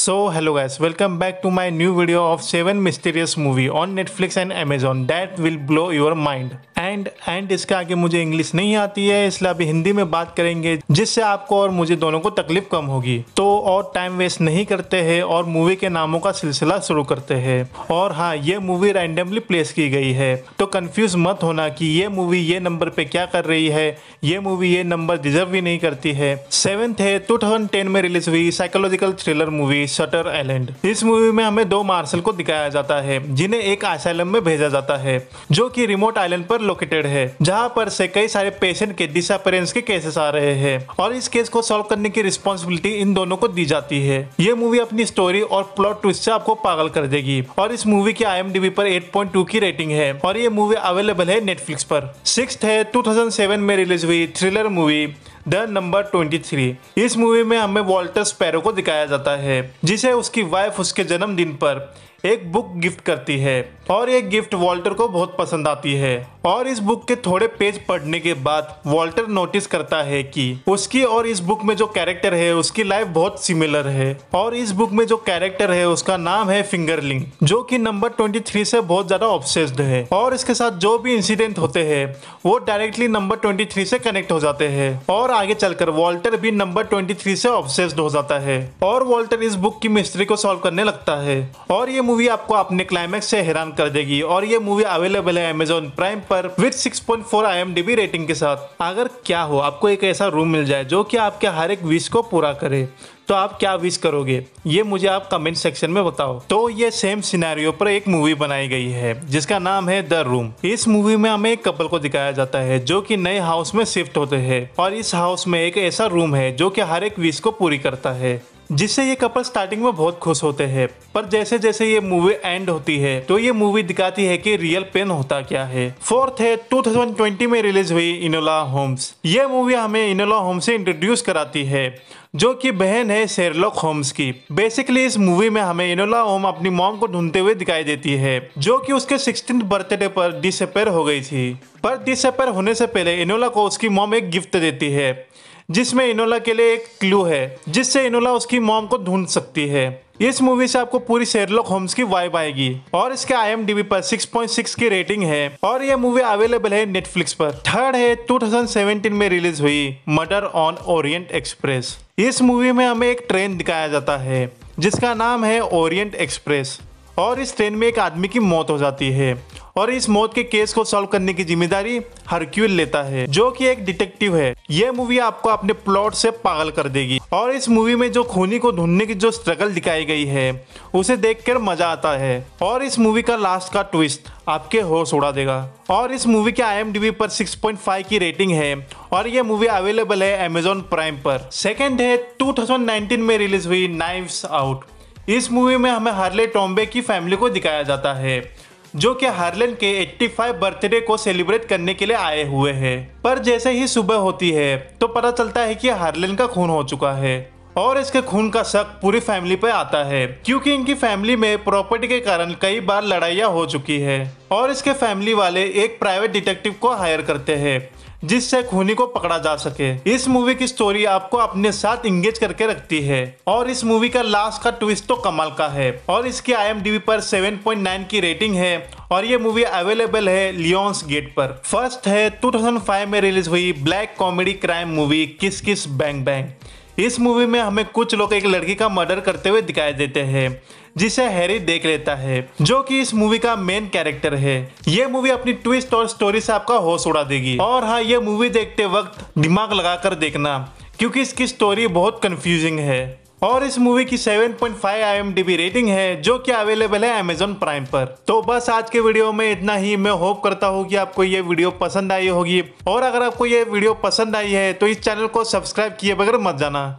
so hello guys welcome back to my new video of seven mysterious movie on Netflix and Amazon that will blow your mind and and इसके आगे मुझे English नहीं आती है इसलिए अभी हिंदी में बात करेंगे जिससे आपको और मुझे दोनों को तकलीफ कम होगी तो और टाइम वेस्ट नहीं करते हैं और मूवी के नामों का सिलसिला शुरू करते हैं और हाँ ये मूवी रैंडमली प्लेस की गई है तो कन्फ्यूज मत होना कि ये मूवी ये नंबर पे क्या कर रही है ये मूवी ये नंबर डिजर्व भी नहीं करती है सेवेंथ है टू में रिलीज हुई psychological thriller movie Shutter Island इस मूवी में हमें दो मार्शल को दिखाया जाता है जिन्हें एक आसाइलम में भेजा जाता है जो कि रिमोट आइलैंड पर लोकेटेड है जहां पर से कई सारे पेशेंट के डिसअपेरेंस के केसेस आ रहे हैं और इस केस को सॉल्व करने की रिस्पॉन्सिबिलिटी इन दोनों को दी जाती है ये मूवी अपनी स्टोरी और प्लॉट ट्विस्ट से आपको पागल कर देगी और इस मूवी की आई पर एट की रेटिंग है और ये मूवी अवेलेबल है नेटफ्लिक्स पर सिक्स है टू में रिलीज हुई थ्रिलर मूवी द नंबर 23 इस मूवी में हमें वॉल्टर स्पैरो को दिखाया जाता है जिसे उसकी वाइफ उसके जन्मदिन पर एक बुक गिफ्ट करती है और ये गिफ्ट वॉल्टर को बहुत पसंद आती है और इस बुक के थोड़े पेज पढ़ने के बाद वॉल्टर नोटिस करता है कि उसकी और इस बुक में जो कैरेक्टर है उसकी लाइफ बहुत सिमिलर है और इस बुक में जो कैरेक्टर है उसका नाम है फिंगरलिंग जो कि नंबर 23 से बहुत ज्यादा ऑब्सेस्ड है और इसके साथ जो भी इंसिडेंट होते हैं वो डायरेक्टली नंबर 23 से कनेक्ट हो जाते हैं और आगे चलकर वॉल्टर भी नंबर 23 से ऑब्सेस्ड हो जाता है और वॉल्टर इस बुक की मिस्ट्री को सॉल्व करने लगता है और ये मूवी आपको अपने क्लाइमैक्स से हैरान कर देगी और ये मूवी अवेलेबल है अमेजोन प्राइम पर विद 6.4 पॉइंट रेटिंग के साथ अगर क्या हो आपको एक ऐसा रूम मिल जाए जो कि आपके हर एक विश को पूरा करे तो आप क्या विश करोगे ये मुझे आप कमेंट सेक्शन में बताओ तो ये सेम सिनेरियो पर एक मूवी बनाई गई है जिसका नाम है द रूम इस मूवी में हमें एक कपल को दिखाया जाता है जो कि नए हाउस में शिफ्ट होते हैं और इस हाउस में एक ऐसा रूम है जो कि हर एक विश को पूरी करता है जिससे ये कपल स्टार्टिंग में बहुत खुश होते हैं पर जैसे जैसे ये मूवी एंड होती है तो ये मूवी दिखाती है कि रियल पेन होता क्या है फोर्थ है 2020 में रिलीज हुई इनोला होम्स ये मूवी हमें इनोला होम्स से इंट्रोड्यूस कराती है जो कि बहन है शेरलॉक होम्स की बेसिकली इस मूवी में हमें इनोला होम अपनी मॉम को ढूंढते हुए दिखाई देती है जो कि उसके सिक्सटीन बर्थडे पर डिसअपेयर हो गई थी पर डिसअपेयर होने से पहले इनोला को उसकी मॉम एक गिफ्ट देती है जिसमें इनोला के लिए एक क्लू है जिससे इनोला उसकी मॉम को ढूंढ सकती है इस मूवी से आपको पूरी शेरलॉक होम्स की वाइब आएगी और इसके आईएमडीबी पर 6.6 की रेटिंग है और यह मूवी अवेलेबल है नेटफ्लिक्स पर थर्ड है 2017 में रिलीज हुई मर्डर ऑन ओरिएंट एक्सप्रेस इस मूवी में हमें एक ट्रेन दिखाया जाता है जिसका नाम है ओरिएंट एक्सप्रेस और इस ट्रेन में एक आदमी की मौत हो जाती है और इस मौत के केस को सॉल्व करने की जिम्मेदारी हरक्यूल लेता है जो कि एक डिटेक्टिव है यह मूवी आपको अपने प्लॉट से पागल कर देगी और इस मूवी में जो खूनी को ढूंढने की जो स्ट्रगल दिखाई गई है उसे देखकर मजा आता है और इस मूवी का लास्ट का ट्विस्ट आपके होश उड़ा देगा और इस मूवी के आई पर 6.5 की रेटिंग है और यह मूवी अवेलेबल है अमेजोन प्राइम पर सेकेंड है टू में रिलीज हुई नाइव आउट इस मूवी में हमें हरले टॉम्बे की फैमिली को दिखाया जाता है जो कि हार्लेन के 85 बर्थडे को सेलिब्रेट करने के लिए आए हुए हैं पर जैसे ही सुबह होती है तो पता चलता है कि हार्लेन का खून हो चुका है और इसके खून का शक पूरी फैमिली पे आता है क्योंकि इनकी फैमिली में प्रॉपर्टी के कारण कई बार लड़ाइयाँ हो चुकी है और इसके फैमिली वाले एक प्राइवेट डिटेक्टिव को हायर करते हैं जिससे खूनी को पकड़ा जा सके इस मूवी की स्टोरी आपको अपने साथ इंगेज करके रखती है और इस मूवी का लास्ट का ट्विस्ट तो कमाल का है और इसकी आई पर 7.9 की रेटिंग है और ये मूवी अवेलेबल है लियोन्स गेट पर फर्स्ट है 2005 में रिलीज हुई ब्लैक कॉमेडी क्राइम मूवी किस किस बैंग बैंग इस मूवी में हमें कुछ लोग एक लड़की का मर्डर करते हुए दिखाई देते हैं जिसे हैरी देख लेता है जो कि इस मूवी का मेन कैरेक्टर है ये मूवी अपनी ट्विस्ट और स्टोरी से आपका होश उड़ा देगी और हाँ ये मूवी देखते वक्त दिमाग लगाकर देखना क्योंकि इसकी स्टोरी बहुत कंफ्यूजिंग है और इस मूवी की 7.5 आईएमडीबी रेटिंग है जो कि अवेलेबल है अमेजोन प्राइम पर तो बस आज के वीडियो में इतना ही मैं होप करता हूँ कि आपको ये वीडियो पसंद आई होगी और अगर आपको ये वीडियो पसंद आई है तो इस चैनल को सब्सक्राइब किए बगैर मत जाना